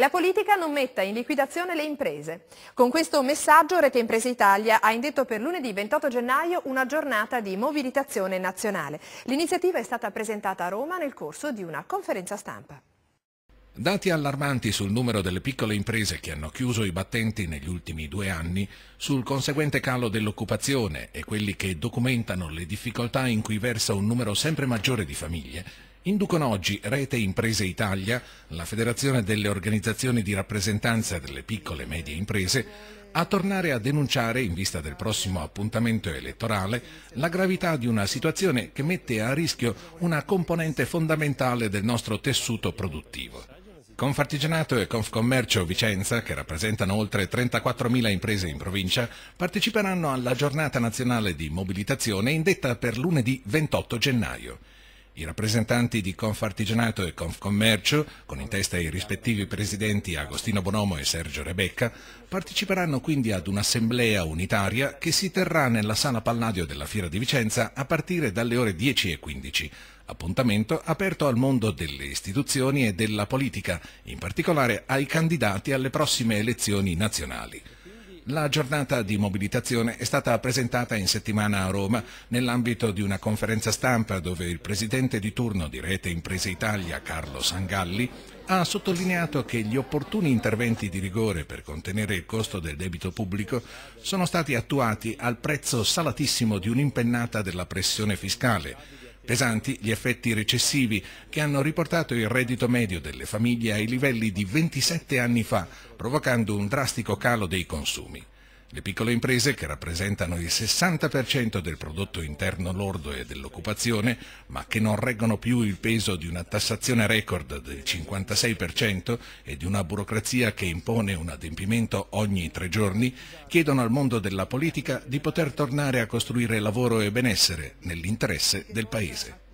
La politica non metta in liquidazione le imprese. Con questo messaggio Rete Imprese Italia ha indetto per lunedì 28 gennaio una giornata di mobilitazione nazionale. L'iniziativa è stata presentata a Roma nel corso di una conferenza stampa. Dati allarmanti sul numero delle piccole imprese che hanno chiuso i battenti negli ultimi due anni, sul conseguente calo dell'occupazione e quelli che documentano le difficoltà in cui versa un numero sempre maggiore di famiglie, Inducono oggi Rete Imprese Italia, la Federazione delle organizzazioni di rappresentanza delle piccole e medie imprese, a tornare a denunciare, in vista del prossimo appuntamento elettorale, la gravità di una situazione che mette a rischio una componente fondamentale del nostro tessuto produttivo. Confartigianato e Confcommercio Vicenza, che rappresentano oltre 34.000 imprese in provincia, parteciperanno alla giornata nazionale di mobilitazione indetta per lunedì 28 gennaio. I rappresentanti di Confartigianato e Confcommercio, con in testa i rispettivi presidenti Agostino Bonomo e Sergio Rebecca, parteciperanno quindi ad un'assemblea unitaria che si terrà nella sala Palladio della Fiera di Vicenza a partire dalle ore 10.15, appuntamento aperto al mondo delle istituzioni e della politica, in particolare ai candidati alle prossime elezioni nazionali. La giornata di mobilitazione è stata presentata in settimana a Roma nell'ambito di una conferenza stampa dove il presidente di turno di Rete Imprese Italia, Carlo Sangalli, ha sottolineato che gli opportuni interventi di rigore per contenere il costo del debito pubblico sono stati attuati al prezzo salatissimo di un'impennata della pressione fiscale Pesanti gli effetti recessivi che hanno riportato il reddito medio delle famiglie ai livelli di 27 anni fa, provocando un drastico calo dei consumi. Le piccole imprese, che rappresentano il 60% del prodotto interno lordo e dell'occupazione, ma che non reggono più il peso di una tassazione record del 56% e di una burocrazia che impone un adempimento ogni tre giorni, chiedono al mondo della politica di poter tornare a costruire lavoro e benessere nell'interesse del Paese.